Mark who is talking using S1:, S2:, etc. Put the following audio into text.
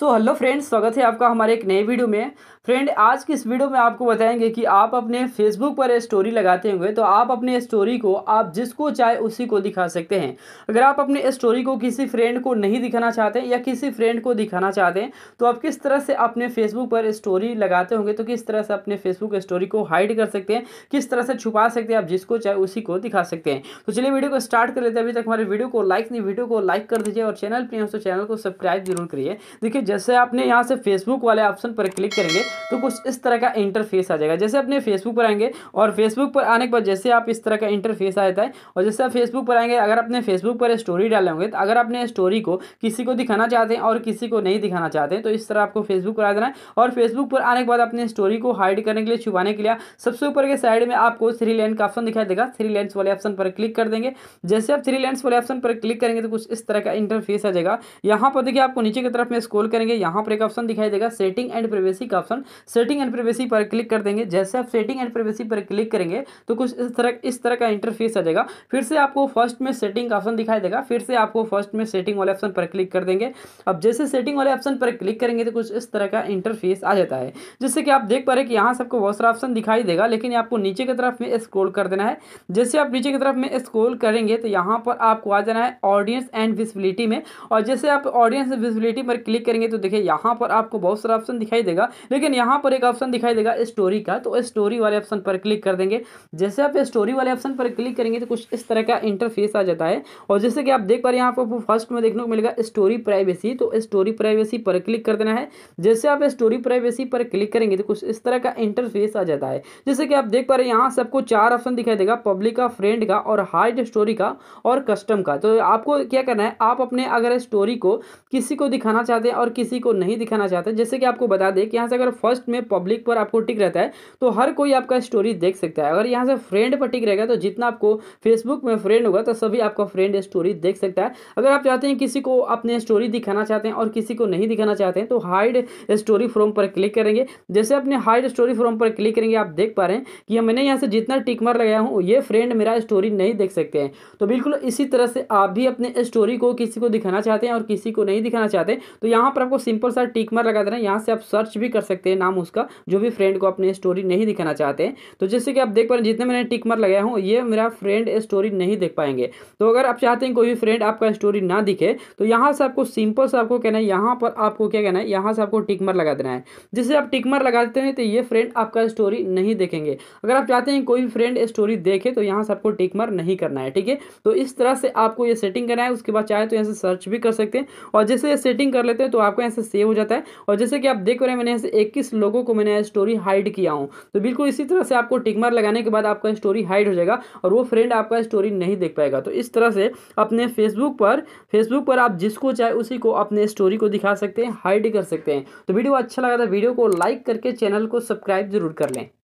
S1: so hello friends स्वागत है आपका हमारे एक नए वीडियो में फ्रेंड आज की इस वीडियो में आपको बताएंगे कि आप अपने फेसबुक पर स्टोरी लगाते हुए तो आप अपने स्टोरी को आप जिसको चाहे उसी को दिखा सकते हैं अगर आप अपने स्टोरी को किसी फ्रेंड को नहीं दिखाना चाहते या किसी फ्रेंड को दिखाना चाहते हैं तो आप किस तरह से अपने फेसबुक पर स्टोरी लगाते होंगे तो किस तरह से अपने फेसबुक स्टोरी को हाइड कर सकते हैं किस तरह से छुपा सकते हैं आप जिसको चाहे उसी को दिखा सकते हैं तो चलिए वीडियो को स्टार्ट कर लेते हैं अभी तक हमारे वीडियो को लाइक नहीं वीडियो को लाइक कर दीजिए और चैनल पर तो चैनल को सब्सक्राइब जरूर करिए देखिए जैसे आपने यहाँ से फेसबुक वाले ऑप्शन पर क्लिक करेंगे तो कुछ इस तरह का इंटरफेस आ जाएगा जैसे अपने फेसबुक पर आएंगे और फेसबुक पर आने के बाद जैसे आप इस तरह का इंटरफेस आ जाता है और जैसे आप फेसबुक पर आएंगे अगर अपने फेसबुक पर स्टोरी डाले होंगे तो अगर आपने स्टोरी को किसी को दिखाना चाहते हैं और किसी को नहीं दिखाना चाहते हैं तो इस तरह आपको फेसबुक पर आ जाना है और फेसबुक पर आने के बाद अपने स्टोरी को हाइड करने के लिए छुपाने के लिए सबसे ऊपर के साइड में आपको थ्री लेंस का ऑप्शन दिखाई देगा थ्री लेंस वाले ऑप्शन पर क्लिक कर देंगे जैसे आप थ्री लेंस वाले ऑप्शन पर क्लिक करेंगे तो कुछ इस तरह का इंटरफेस आ जाएगा यहाँ पर देखिए आपको नीचे की तरफ में स्कोल करेंगे यहाँ पर एक ऑप्शन दिखाई देगा सेटिंग एंड प्राइवेसी का ऑप्शन सेटिंग एंड प्राइवेसी पर क्लिक कर देंगे जैसे आप सेटिंग एंड प्राइवेसी पर क्लिक करेंगे तो कुछ इस तरह इस तरह का इंटरफेस आ जाएगा फिर से आपको फर्स्ट में सेटिंग का ऑप्शन दिखाई देगा फिर से आपको फर्स्ट में सेटिंग वाले ऑप्शन पर क्लिक कर देंगे अब जैसे सेटिंग वाले ऑप्शन पर क्लिक करेंगे तो कुछ इस तरह का इंटरफेस आ जाता है जैसे कि आप देख पा रहे कि यहाँ सबको बहुत सारा ऑप्शन दिखाई देगा लेकिन आपको नीचे की तरफ में स्क्रोल कर देना है जैसे आप नीचे की तरफ में स्क्रोल करेंगे तो यहाँ पर आपको आ जाना है ऑडियंस एंड विजिबिलिटी में और जैसे आप ऑडियंस विजिबिलिटी पर क्लिक करेंगे देखेंगे तो देखिए यहाँ पर आपको बहुत सारा ऑप्शन दिखाई देगा लेकिन यहाँ पर एक ऑप्शन दिखाई देगा स्टोरी का तो स्टोरी वाले ऑप्शन पर क्लिक कर देंगे जैसे आप स्टोरी वाले ऑप्शन पर क्लिक करेंगे तो कुछ इस तरह का इंटरफेस आ जाता है और जैसे कि आप देख पा रहे हैं आपको फर्स्ट में देखने को मिलेगा स्टोरी प्राइवेसी तो स्टोरी प्राइवेसी पर क्लिक कर देना है जैसे आप स्टोरी प्राइवेसी पर क्लिक करेंगे तो कुछ इस तरह का इंटरफेस आ जाता है जैसे कि आप देख पा रहे हैं यहाँ सबको चार ऑप्शन दिखाई देगा पब्लिक का फ्रेंड का और हाइड स्टोरी का और कस्टम का तो आपको क्या करना है आप अपने अगर स्टोरी को किसी को दिखाना चाहते हैं और किसी को नहीं दिखाना चाहते जैसे कि आपको बता दें कि यहाँ से अगर फर्स्ट में पब्लिक पर आपको टिक रहता है तो हर कोई आपका स्टोरी देख सकता है अगर यहाँ से फ्रेंड पर टिक रहेगा तो जितना आपको फेसबुक में फ्रेंड होगा तो सभी आपका फ्रेंड स्टोरी देख सकता है अगर आप चाहते हैं किसी को अपने स्टोरी दिखाना चाहते हैं और किसी को नहीं दिखाना चाहते हैं तो हाइड स्टोरी फॉर्म पर क्लिक करेंगे जैसे अपने हाइड स्टोरी फॉर्म पर क्लिक करेंगे आप देख पा रहे हैं कि मैंने यहाँ से जितना टिक मार लगाया हूँ ये फ्रेंड मेरा स्टोरी नहीं देख सकते हैं तो बिल्कुल इसी तरह से आप भी अपने स्टोरी को किसी को दिखाना चाहते हैं और किसी को नहीं दिखाना चाहते तो यहाँ पर आपको सिंपल सा टिक मार लगा देना यहाँ से आप सर्च भी कर सकते हैं नाम उसका जो भी फ्रेंड को अपने स्टोरी नहीं दिखाना चाहते हैं तो जैसे कि आप देख पा रहे हैं जितने मैंने टिक मार लगाया हूँ ये मेरा फ्रेंड स्टोरी नहीं देख पाएंगे तो अगर आप चाहते हैं कोई भी फ्रेंड आपका स्टोरी ना दिखे तो यहाँ से आपको सिंपल सा आपको कहना है यहाँ पर आपको क्या कहना है यहाँ से आपको टिकमर लगा देना है जिससे आप टिकमर लगा देते हैं तो ये फ्रेंड आपका स्टोरी नहीं देखेंगे अगर आप चाहते हैं कोई भी फ्रेंड स्टोरी देखे तो यहाँ से आपको टिकमर नहीं करना है ठीक है तो इस तरह से आपको ये सेटिंग करना है उसके बाद चाहे तो यहाँ से सर्च भी कर सकते हैं और जैसे ये सेटिंग कर लेते हैं तो आप आपको यहाँ से सेव हो जाता है और जैसे कि आप देख रहे हैं मैंने यहाँ से इक्कीस लोगों को मैंने स्टोरी हाइड किया हूँ तो बिल्कुल इसी तरह से आपको टिकमार लगाने के बाद आपका स्टोरी हाइड हो जाएगा और वो फ्रेंड आपका स्टोरी नहीं देख पाएगा तो इस तरह से अपने फेसबुक पर फेसबुक पर आप जिसको चाहे उसी को अपने स्टोरी को दिखा सकते हैं हाइड कर सकते हैं तो वीडियो अच्छा लगा था वीडियो को लाइक करके चैनल को सब्सक्राइब जरूर कर लें